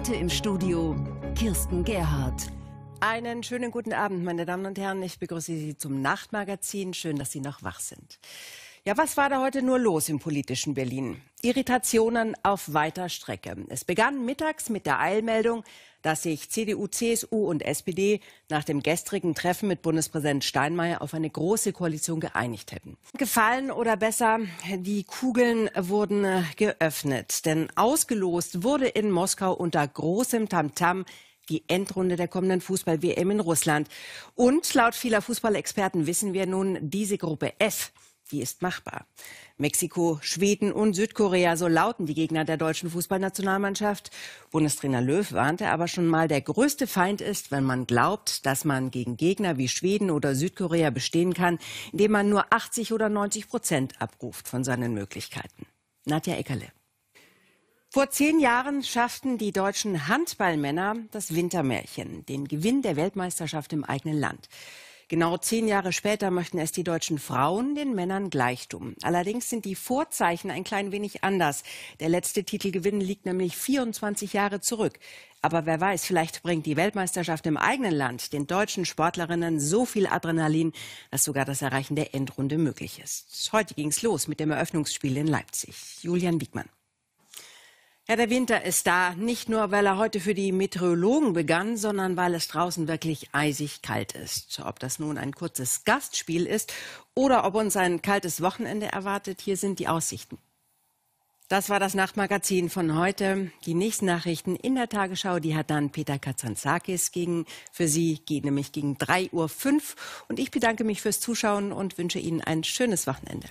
Heute im Studio Kirsten Gerhardt. Einen schönen guten Abend, meine Damen und Herren. Ich begrüße Sie zum Nachtmagazin. Schön, dass Sie noch wach sind. Ja, was war da heute nur los im politischen Berlin? Irritationen auf weiter Strecke. Es begann mittags mit der Eilmeldung, dass sich CDU, CSU und SPD nach dem gestrigen Treffen mit Bundespräsident Steinmeier auf eine große Koalition geeinigt hätten. Gefallen oder besser, die Kugeln wurden äh, geöffnet, denn ausgelost wurde in Moskau unter großem Tamtam -Tam die Endrunde der kommenden Fußball-WM in Russland. Und laut vieler Fußballexperten wissen wir nun, diese Gruppe F die ist machbar. Mexiko, Schweden und Südkorea, so lauten die Gegner der deutschen Fußballnationalmannschaft. Bundestrainer Löw warnte aber schon mal, der größte Feind ist, wenn man glaubt, dass man gegen Gegner wie Schweden oder Südkorea bestehen kann, indem man nur 80 oder 90 Prozent abruft von seinen Möglichkeiten. Nadja Eckerle. Vor zehn Jahren schafften die deutschen Handballmänner das Wintermärchen, den Gewinn der Weltmeisterschaft im eigenen Land. Genau zehn Jahre später möchten es die deutschen Frauen den Männern gleich tun. Allerdings sind die Vorzeichen ein klein wenig anders. Der letzte Titelgewinn liegt nämlich 24 Jahre zurück. Aber wer weiß, vielleicht bringt die Weltmeisterschaft im eigenen Land den deutschen Sportlerinnen so viel Adrenalin, dass sogar das Erreichen der Endrunde möglich ist. Heute ging's los mit dem Eröffnungsspiel in Leipzig. Julian Wiegmann. Ja, der Winter ist da, nicht nur, weil er heute für die Meteorologen begann, sondern weil es draußen wirklich eisig kalt ist. Ob das nun ein kurzes Gastspiel ist oder ob uns ein kaltes Wochenende erwartet, hier sind die Aussichten. Das war das Nachtmagazin von heute. Die nächsten Nachrichten in der Tagesschau, die hat dann Peter Katzanzakis gegen. Für Sie geht nämlich gegen 3.05 Uhr. Und ich bedanke mich fürs Zuschauen und wünsche Ihnen ein schönes Wochenende.